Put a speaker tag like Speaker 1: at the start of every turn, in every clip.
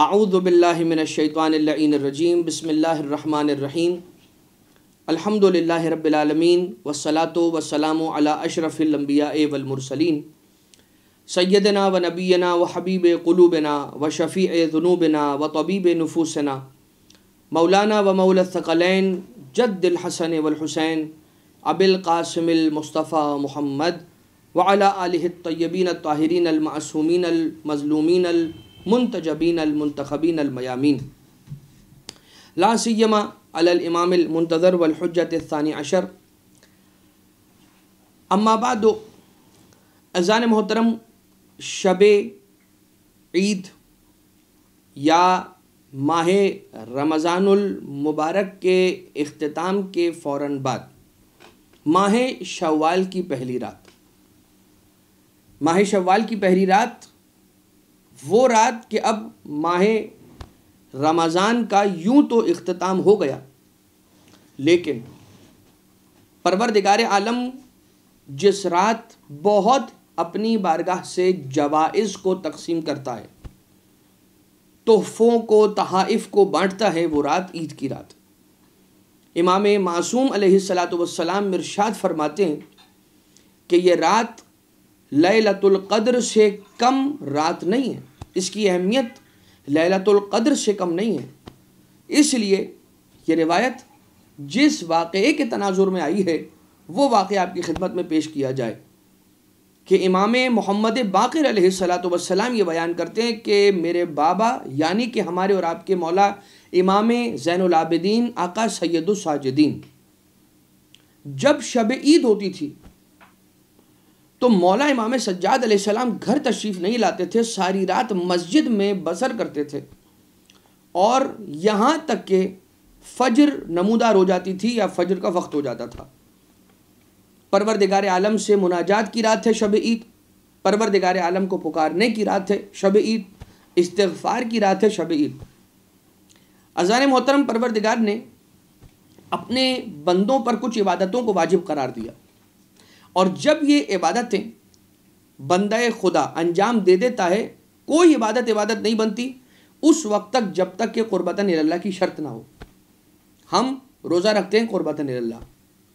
Speaker 1: आऊदबिल्लिमिनशैतवानरजीम बसमीम अलहमदिल्ला रबालमीन वसलात वसलाम अला अशरफ़िलम्बिया वलमरसलिन सैदना व नबीना व हबीब क़लूबना व शफ़ी ज़नूबना व तबीब नफूसना मौलाना व मौलसकलैन जद्दलहसन वलहुसैन अबिलकासमिलमस्तफ़ा महमद वाला आलतयबीन ताहरीन अलमासूमिन अलमज़लूमिन मुंतजबीन अलमतखबीन अलमयामीन लासमा अलमाम मुंतज़र वलहजत ानी अशर अम्माबाद अजान मोहतरम शब ईद या माह रमज़ानमबारक के अख्ताम के फ़ौर बाद माह शवाल की पहली रात माह शवाल की पहली रात वो रात कि अब माह रमज़ान का यूं तो अख्ताम हो गया लेकिन परवरदिगार आलम जिस रात बहुत अपनी बारगाह से जवाइज़ को तकसीम करता है तोहफ़ों को तहाइफ को बांटता है वो रात ईद की रात इमाम मासूम सलाम मिर्शाद फरमाते हैं कि ये रात लतुल्क़द्र से कम रात नहीं है इसकी अहमियत कद्र से कम नहीं है इसलिए ये रिवायत जिस वाक़े के तनाजुर में आई है वो वाक़ आपकी खिदमत में पेश किया जाए कि इमाम मोहम्मद बाकर सलाम ये बयान करते हैं कि मेरे बाबा यानी कि हमारे और आपके मौला इमाम ज़ैनआबदीन आका सैदुलसाजदीन जब शब ईद होती थी तो मौला इमाम सज्जाद सलाम घर तशरीफ़ नहीं लाते थे सारी रात मस्जिद में बसर करते थे और यहाँ तक के फजर नमूदार हो जाती थी या फजर का वक्त हो जाता था परवरदिगार आलम से मुनाजात की रात है शब ईद परवरदिगार आलम को पुकारने की रात है शब ईद इस्तफ़ार की रात है शब ईद अजान मोहतरम परवरदिगार ने अपने बंदों पर कुछ इबादतों को वाजिब करार दिया और जब ये इबादतें बंद खुदा अंजाम दे देता है कोई इबादत इबादत नहीं बनती उस वक्त तक जब तक के क़ुरबता निरल्ला की शर्त ना हो हम रोज़ा रखते हैं क़ुरबता निरल्ला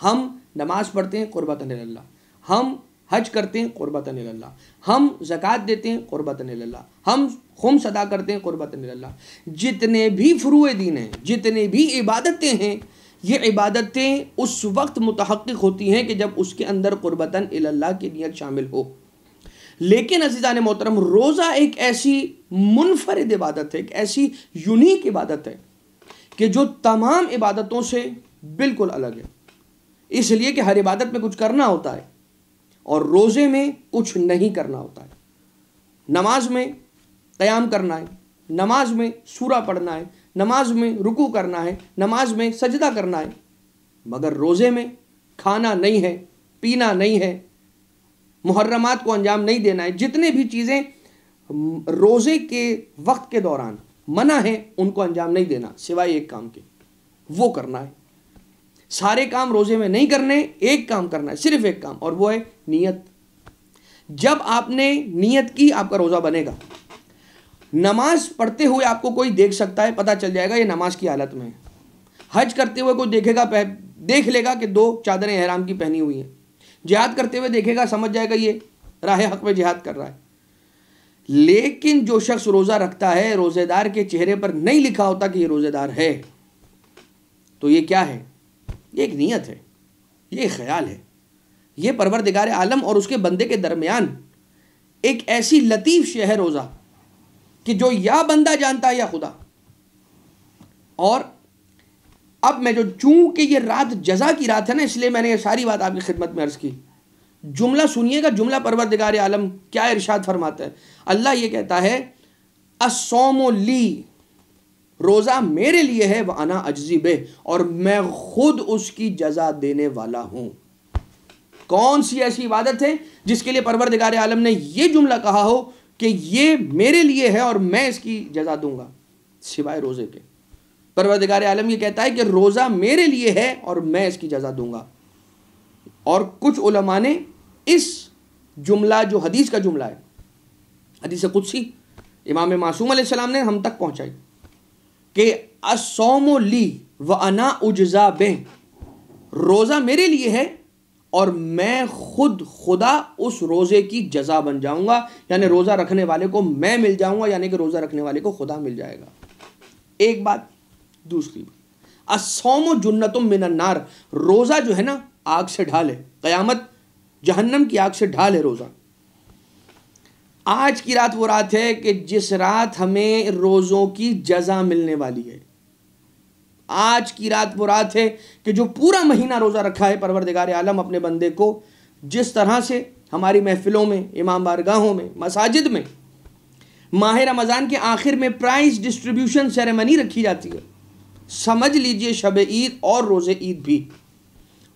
Speaker 1: हम नमाज़ पढ़ते हैं क़ुरबता निरल्ला हम हज करते हैं क़ुरबता निरल्ला हम ज़क़़त देते हैं क़ुरबता निरल्ला हम खुम सदा करते हैं क़ुरबता निरल्ला जितने भी फ़्रू दीन हैं जितने भी इबादतें हैं ये इबादतें उस वक्त मुतहक़ होती हैं कि जब उसके अंदर क़ुरबता अल्लाह की नीयत शामिल हो लेकिन अजीज़ा ने मोहतरम रोज़ा एक ऐसी मुनफरद इबादत है एक ऐसी यूनिक इबादत है कि जो तमाम इबादतों से बिल्कुल अलग है इसलिए कि हर इबादत में कुछ करना होता है और रोज़े में कुछ नहीं करना होता है नमाज में क़याम करना है नमाज में सूरा पढ़ना है नमाज में रुकू करना है नमाज में सजदा करना है मगर रोज़े में खाना नहीं है पीना नहीं है मुहर्रमात को अंजाम नहीं देना है जितने भी चीज़ें रोज़े के वक्त के दौरान मना है उनको अंजाम नहीं देना सिवाय एक काम के वो करना है सारे काम रोज़े में नहीं करने एक काम करना है सिर्फ एक काम और वो है नीयत जब आपने नीयत की आपका रोज़ा बनेगा नमाज पढ़ते हुए आपको कोई देख सकता है पता चल जाएगा ये नमाज की हालत में है हज करते हुए कोई देखेगा देख लेगा कि दो चादरें हराम की पहनी हुई हैं जिहाद करते हुए देखेगा समझ जाएगा ये राह हक में जिहाद कर रहा है लेकिन जो शख्स रोज़ा रखता है रोज़ेदार के चेहरे पर नहीं लिखा होता कि ये रोज़ेदार है तो ये क्या है ये एक नीयत है ये ख्याल है ये परवरदिगार आलम और उसके बंदे के दरमियान एक ऐसी लतीफ़ शह है रोज़ा कि जो या बंदा जानता है या खुदा और अब मैं जो चूंकि ये रात जजा की रात है ना इसलिए मैंने ये सारी बात आपकी खिदमत में अर्ज की जुमला सुनिएगा जुमला परवरदिगार आलम क्या इरशाद फरमाता है अल्लाह ये कहता है असोमो ली रोज़ा मेरे लिए है वह अना अजीबे और मैं खुद उसकी जजा देने वाला हूं कौन सी ऐसी इबादत है जिसके लिए परवरदिगार आलम ने यह जुमला कहा हो कि ये मेरे लिए है और मैं इसकी जजा दूंगा सिवाय रोज़े के परवरदिगार आलम ये कहता है कि रोज़ा मेरे लिए है और मैं इसकी जजा दूंगा और कुछ उलमा ने इस जुमला जो हदीस का जुमला है हदीस कुछ सी इमाम मासूम सलाम ने हम तक पहुंचाई कि असोमो ली व अना उजा बे रोज़ा मेरे लिए है और मैं खुद खुदा उस रोज़े की जजा बन जाऊंगा यानी रोज़ा रखने वाले को मैं मिल जाऊंगा यानी कि रोज़ा रखने वाले को खुदा मिल जाएगा एक बात दूसरी बात असोम जुन्नतुम मिनन्नार रोज़ा जो है ना आग से ढाल है क़यामत जहन्नम की आग से ढाल है रोज़ा आज की रात वो रात है कि जिस रात हमें रोज़ों की जजा मिलने वाली है आज की रात वो रात है कि जो पूरा महीना रोज़ा रखा है परवरदिगार आलम अपने बंदे को जिस तरह से हमारी महफिलों में इमाम बारगाहों में मसाजिद में माह रमज़ान के आखिर में प्राइस डिस्ट्रीब्यूशन सेरेमनी रखी जाती है समझ लीजिए शब ईद और रोज़ ईद भी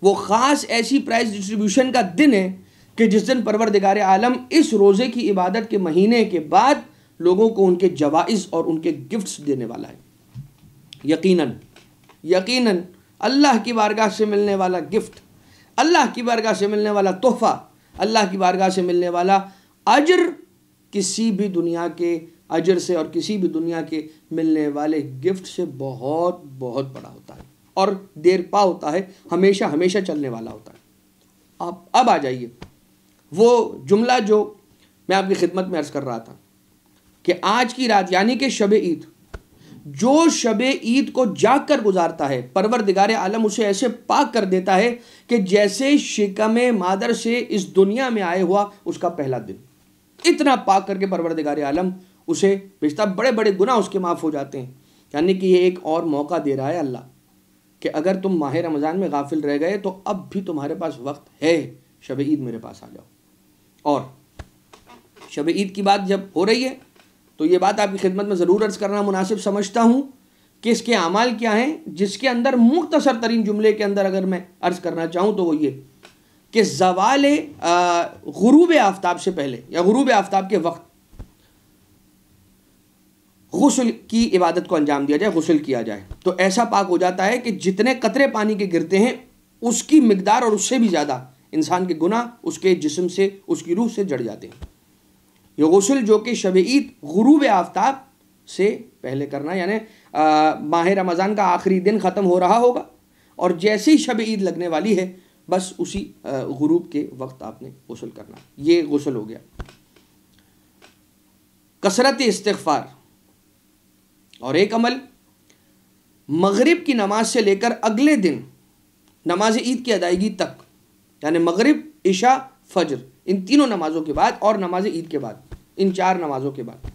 Speaker 1: वो ख़ास ऐसी प्राइस डिस्ट्रीब्यूशन का दिन है कि जिस दिन परवरदिगार आलम इस रोज़े की इबादत के महीने के बाद लोगों को उनके जवाइज़ और उनके गिफ्ट्स देने वाला है यकीनन यकीनन अल्लाह की बारगाह से मिलने वाला गिफ्ट अल्लाह की बारगाह से मिलने वाला तोहफ़ा अल्लाह की बारगाह से मिलने वाला अजर किसी भी दुनिया के अजर से और किसी भी दुनिया के मिलने वाले गिफ्ट से बहुत बहुत बड़ा होता है और देर पा होता है हमेशा हमेशा चलने वाला होता है आप अब आ जाइए वो जुमला जो मैं आपकी खिदमत में अर्ज़ कर रहा था कि आज की रात यानी कि शब ईद जो शब ईद को जाग कर गुजारता है परवर दिगार आलम उसे ऐसे पाक कर देता है कि जैसे शिकम मादर से इस दुनिया में आए हुआ उसका पहला दिन इतना पाक करके परवर दिगार आलम उसे भेजता बड़े बड़े गुना उसके माफ़ हो जाते हैं यानी कि ये एक और मौका दे रहा है अल्लाह कि अगर तुम माह रमज़ान में गाफिल रह गए तो अब भी तुम्हारे पास वक्त है शब ईद मेरे पास आ जाओ और शब ईद की बात जब हो रही है तो ये बात आपकी खिदमत में ज़रूर अर्ज़ करना मुनासिब समझता हूँ कि इसके अमाल क्या हैं जिसके अंदर मुख्तसर तरीन जुमले के अंदर अगर मैं अर्ज़ करना चाहूँ तो वो ये कि जवाल गुरूब आफ्ताब से पहले या गुरूब आफ्ताब के वक्त गसल की इबादत को अंजाम दिया जाए गसल किया जाए तो ऐसा पाक हो जाता है कि जितने कतरे पानी के गिरते हैं उसकी मकदार और उससे भी ज़्यादा इंसान के गुना उसके जिसम से उसकी रूह से जड़ जाते हैं ये गसल जो कि शब ईद गुरूब आफ्ताब से पहले करना यानि माह रमज़ान का आखिरी दिन ख़त्म हो रहा होगा और जैसे ही शब ईद लगने वाली है बस उसी गुरूब के वक्त आपने गसल करना ये गसल हो गया कसरत इस्तफ़ार और एक अमल मगरिब की नमाज से लेकर अगले दिन नमाज ईद की अदायगी तक यानि मगरिब इशा फजर इन तीनों नमाज़ों के बाद और नमाज ईद के बाद इन चार नमाज़ों के बाद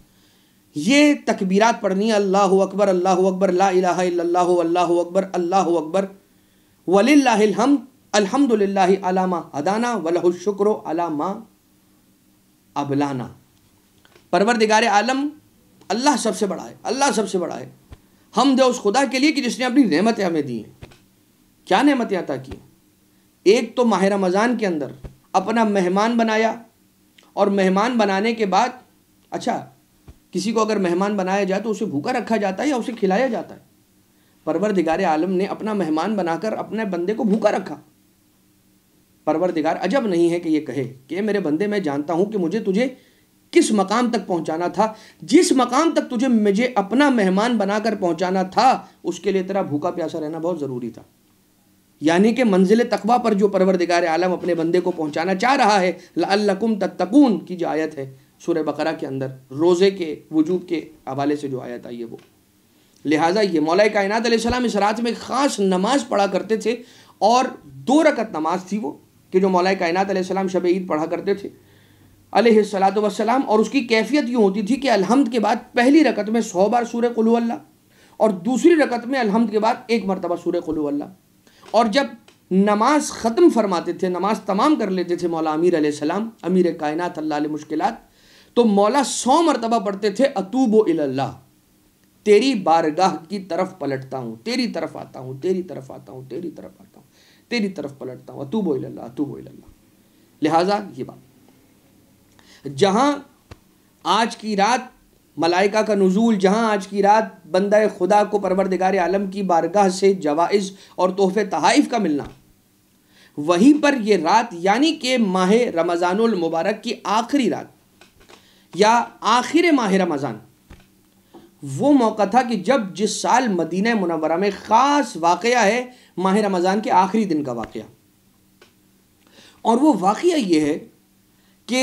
Speaker 1: ये तकबीरात पढ़नी है अल्लाह अकबर अल्लाह अकबर ला अल्लाह अल्लाह अकबर अल्लाह अकबर वलिल्लाम अलहमदिल्ला अलामा अदाना वलहुशक्र अलामा अबलाना परवरदिगार आलम अल्लाह सबसे बड़ा है अल्लाह सबसे बड़ा है हम दे उस खुदा के लिए कि जिसने अपनी नेमतें हमें दी हैं क्या नेमतें अता की एक तो माह रमज़ान के अंदर अपना मेहमान बनाया और मेहमान बनाने के बाद अच्छा किसी को अगर मेहमान बनाया जाए तो उसे भूखा रखा जाता है या उसे खिलाया जाता है परवर दिगार आलम ने अपना मेहमान बनाकर अपने बंदे को भूखा रखा परवर दिगार अजब नहीं है कि ये कहे कि मेरे बंदे मैं जानता हूँ कि मुझे तुझे किस मकाम तक पहुँचाना था जिस मकाम तक तुझे मुझे अपना मेहमान बनाकर पहुँचाना था उसके लिए तेरा भूखा प्यासा रहना बहुत ज़रूरी था यानी कि मंजिल तकबा पर जो परवरदिगार आलम अपने बंदे को पहुंचाना चाह रहा है लकुम तत्तकून की जो आयत है सूर्य बकरा के अंदर रोज़े के वजूब के हवाले से जो आयत आई है वो लिहाजा ये मौला कायनात सलाम इस रात में ख़ास नमाज पढ़ा करते थे और दो रकत नमाज थी वो कि जो मौला कायनात सलाम शब ईद पढ़ा करते थे अलैहिस्सलातु वसलाम और उसकी कैफियत यूँ होती थी कि अलहमद के बाद पहली रकत में सौ बार सूर्य कुल्ला और दूसरी रकत में अलहमद के बाद एक मरतबा सूर्य कुल्ला और जब नमाज ख़त्म फरमाते थे नमाज तमाम कर लेते थे मौला अमीर सलाम अमीर कायनात अल्लाह मुश्किल तो मौला सौ मरतबा पढ़ते थे अतूब अल्लाह तेरी बारगाह की तरफ पलटता हूँ तेरी तरफ आता हूँ तेरी तरफ आता हूँ तेरी तरफ आता हूँ तेरी तरफ पलटता हूँ अतूब अल्लाह अतूब अल्लाह लिहाजा ये बात जहाँ आज की रात मलाइका का नजूल जहाँ आज की रात बंद खुदा को परवरदिगार आलम की बारगाह से जवाइज़ और तोहफ़े तहाइफ का मिलना वहीं पर यह रात यानी कि माह रमज़ानुल मुबारक की आखिरी रात या आखिर माह रमज़ान वो मौका था कि जब जिस साल मदीना मुनवरा में ख़ास वाक़ है माह रमज़ान के आखिरी दिन का वाक़ और वो वाक़ ये है कि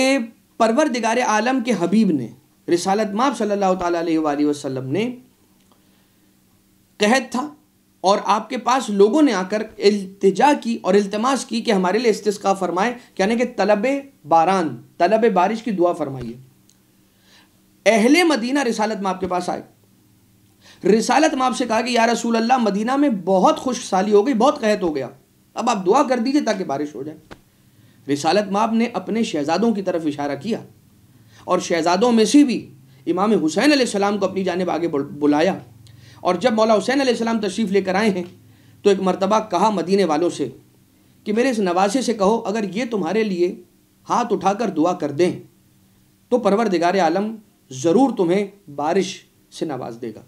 Speaker 1: परवर दिगार आलम के हबीब ने रिसालत माप सल्लल्लाहु अलैहि वसल्लम ने कहत था और आपके पास लोगों ने आकर इल्तिजा की और इल्तमास की कि हमारे लिए इस्तिस्का फरमाए यानी कि तलब बारान तलब बारिश की दुआ फरमाइए अहले मदीना रिसालत माप के पास आए रिसालत माप से कहा कि या रसूल अल्लाह मदीना में बहुत खुश साली हो गई बहुत कहत हो गया अब आप दुआ कर दीजिए ताकि बारिश हो जाए रिसालत माप ने अपने शहजादों की तरफ इशारा किया और शहजादों में से भी इमाम हुसैन सलाम को अपनी जानब आगे बुलाया और जब मौला हुसैन सलाम तशरीफ़ लेकर आए हैं तो एक मरतबा कहा मदीने वालों से कि मेरे इस नवासे से कहो अगर ये तुम्हारे लिए हाथ उठाकर दुआ कर दें तो परवर दिगार आलम ज़रूर तुम्हें बारिश से नवाज देगा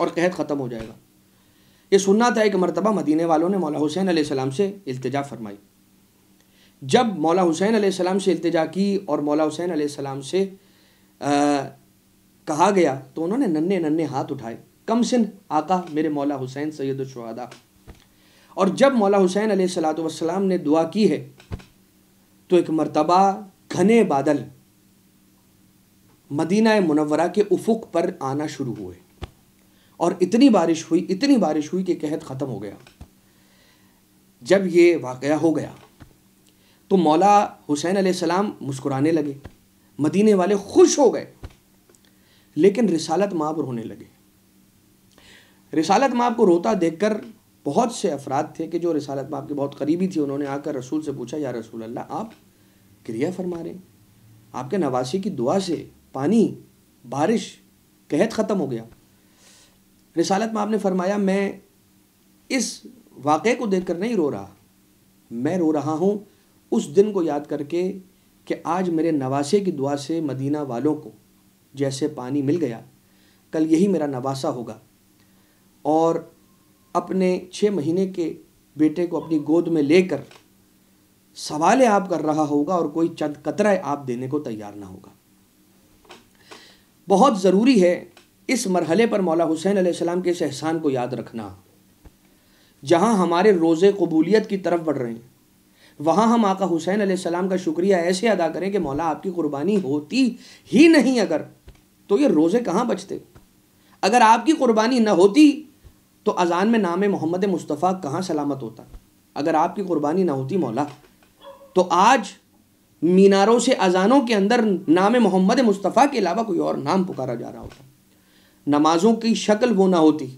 Speaker 1: और कहत ख़त्म हो जाएगा ये सुनना था एक मरतबा मदीने वालों ने मौला हुसैन सलाम से अल्तजा फरमाई जब मौला हुसैन सलाम से इल्तजा की और मौला हुसैन सलाम से आ, कहा गया तो उन्होंने नन्हे नन्हे हाथ उठाए कम सिन आका मेरे मौला हुसैन सैदुलशहदा और जब मौला हुसैन सलाम ने दुआ की है तो एक मरतबा घने बादल मदीना मुनवरा के उफुक पर आना शुरू हुए और इतनी बारिश हुई इतनी बारिश हुई कि कहत ख़त्म हो गया जब ये वाक़ हो गया तो मौला हुसैन सलाम मुस्कुराने लगे मदीने वाले खुश हो गए लेकिन रिसालत माप रोने लगे रिसालत माब को रोता देखकर बहुत से अफराद थे कि जो रिसालत माप के बहुत करीबी थे उन्होंने आकर रसूल से पूछा या रसूल अल्लाह आप क्रिया फरमा रहे आपके नवासी की दुआ से पानी बारिश कहत ख़त्म हो गया रिसालत माब ने फरमाया मैं इस वाक़े को कर नहीं रो रहा मैं रो रहा हूँ उस दिन को याद करके कि आज मेरे नवासे की दुआ से मदीना वालों को जैसे पानी मिल गया कल यही मेरा नवासा होगा और अपने छः महीने के बेटे को अपनी गोद में लेकर सवाल आप कर रहा होगा और कोई चंद कतरा आप देने को तैयार ना होगा बहुत ज़रूरी है इस मरहले पर मौला हुसैन सलाम के इस एहसान को याद रखना जहाँ हमारे रोज़े कबूलियत की तरफ बढ़ रहे हैं वहाँ हम आका हुसैन सलाम का शुक्रिया ऐसे अदा करें कि मौला आपकी कुर्बानी होती ही नहीं अगर तो ये रोज़े कहाँ बचते अगर आपकी कुर्बानी न होती तो अजान में नाम मोहम्मद मुस्तफ़ा कहाँ सलामत होता अगर आपकी कुर्बानी ना होती मौला तो आज मीनारों से अजानों के अंदर नाम मोहम्मद मुस्तफ़ा के अलावा कोई और नाम पुकारा जा रहा होता नमाजों की शक्ल वो ना होती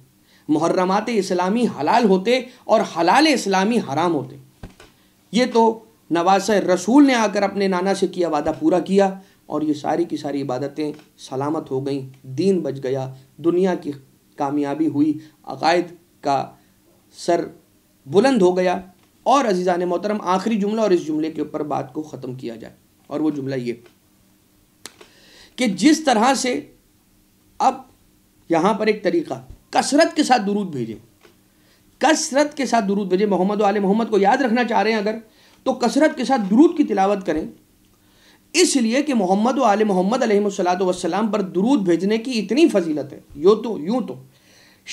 Speaker 1: मुहर्रमात इस्लामी हलाल होते और हलाल इस्लामी हराम होते ये तो नवास रसूल ने आकर अपने नाना से किया वादा पूरा किया और ये सारी की सारी इबादतें सलामत हो गई दीन बच गया दुनिया की कामयाबी हुई अकायद का सर बुलंद हो गया और अजीज़ा ने मोहतरम आखिरी जुमला और इस जुमले के ऊपर बात को ख़त्म किया जाए और वो जुमला ये कि जिस तरह से अब यहाँ पर एक तरीका कसरत के साथ दुरूद भेजें कसरत के साथ दुरूद भेजें मोहम्मद वाले मोहम्मद को याद रखना चाह रहे हैं अगर तो कसरत के साथ दुरूद की तिलावत करें इसलिए कि मोहम्मद वाले मोहम्मद सलाम पर दुरूद भेजने की इतनी फजीलत है यो तो यूँ तो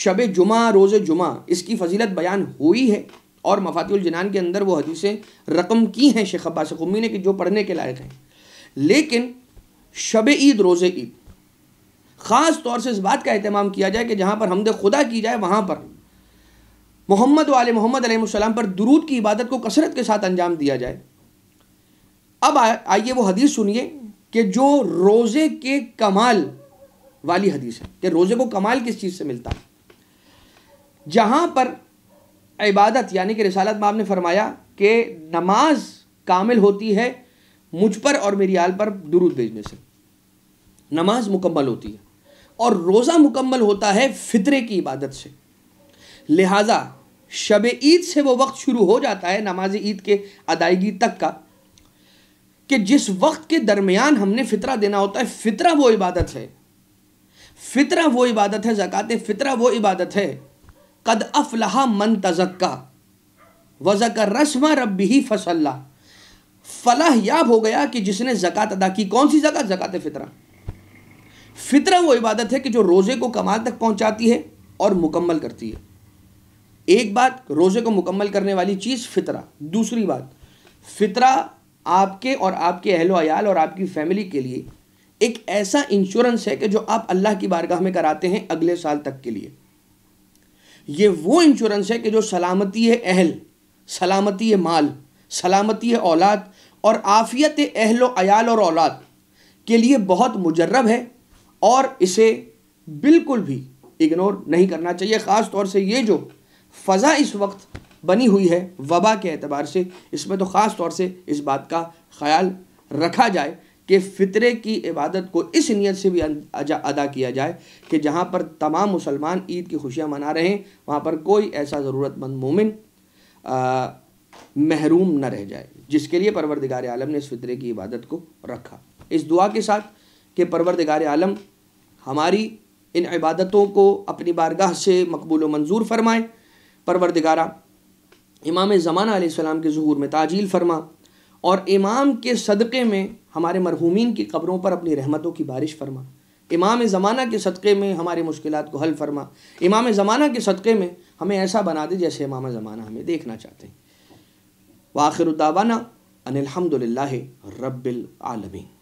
Speaker 1: शब जुमा रोज़ जुमा इसकी फजीलत बयान हुई है और जनान के अंदर वो हदीसें रकम की हैं शेख अब्बास कुमी ने कि जो पढ़ने के लायक हैं लेकिन शब ईद रोज़ ईद ख़ास तौर से इस बात का अहतमाम किया जाए कि जहाँ पर हमद खुदा की जाए वहाँ पर मोहम्मद वाले मोहम्मद अलैहिस्सलाम पर दुरूद की इबादत को कसरत के साथ अंजाम दिया जाए अब आइए वो हदीस सुनिए कि जो रोज़े के कमाल वाली हदीस है कि रोज़े को कमाल किस चीज़ से मिलता है जहाँ पर इबादत यानी कि रिसालत में आपने फरमाया कि नमाज कामिल होती है मुझ पर और मेरी आल पर दुरूद भेजने से नमाज मुकम्मल होती है और रोज़ा मुकम्मल होता है फितरे की इबादत से लिहाजा शब ईद से वो वक्त शुरू हो जाता है नमाज ईद के अदायगी तक का कि जिस वक्त के दरमियान हमने फितरा देना होता है फितरा वो इबादत है फितरा वो इबादत है जक़ात फितरा वो इबादत है कद अफलहा मन तजक्का वज़क रस्म रब ही फसल्ला फलाह याब हो गया कि जिसने जक़ात अदा की कौन सी ज़क़़त ज़क़़त फितरा फितरा वो इबादत है कि जो रोज़े को कमाल तक पहुँचाती है और मुकम्मल करती है एक बात रोज़े को मुकम्मल करने वाली चीज़ फितरा दूसरी बात फितरा आपके और आपके अहलो अयाल और आपकी फैमिली के लिए एक ऐसा इंश्योरेंस है कि जो आप अल्लाह की बारगाह में कराते हैं अगले साल तक के लिए ये वो इंश्योरेंस है कि जो सलामती अहल सलामती माल सलामती औलाद और आफियत अहलो अयाल और औलाद के लिए बहुत मुजरब है और इसे बिल्कुल भी इग्नोर नहीं करना चाहिए ख़ास तौर से ये जो फ़ज़ा इस वक्त बनी हुई है वबा के अतबार से इसमें तो ख़ास तौर से इस बात का ख्याल रखा जाए कि फ़ितरे की इबादत को इस नीयत से भी अदा किया जाए कि जहाँ पर तमाम मुसलमान ईद की खुशियाँ मना रहे हैं वहाँ पर कोई ऐसा ज़रूरतमंद मोमिन महरूम न रह जाए जिसके लिए परवरदिगार आलम ने इस फितरे की इबादत को रखा इस दुआ के साथ कि परवरदिगार आलम हमारी इन इबादतों को अपनी बारगाह से मकबूल मंजूर फरमाएँ परवरदिगारा इमाम ज़माना आलाम के ज़हूर में ताजील फरमा और इमाम के सदक़े में हमारे मरहूमिन की कब्रों पर अपनी रहमतों की बारिश फरमा इमाम ज़माना के सदक़े में हमारे मुश्किल को हल फरमा इमाम ज़माना के सदक़े में हमें ऐसा बना दे जैसे इमाम ज़माना हमें देखना चाहते हैं वाखिर दावाना अनिलहमदिल्ला रबालमी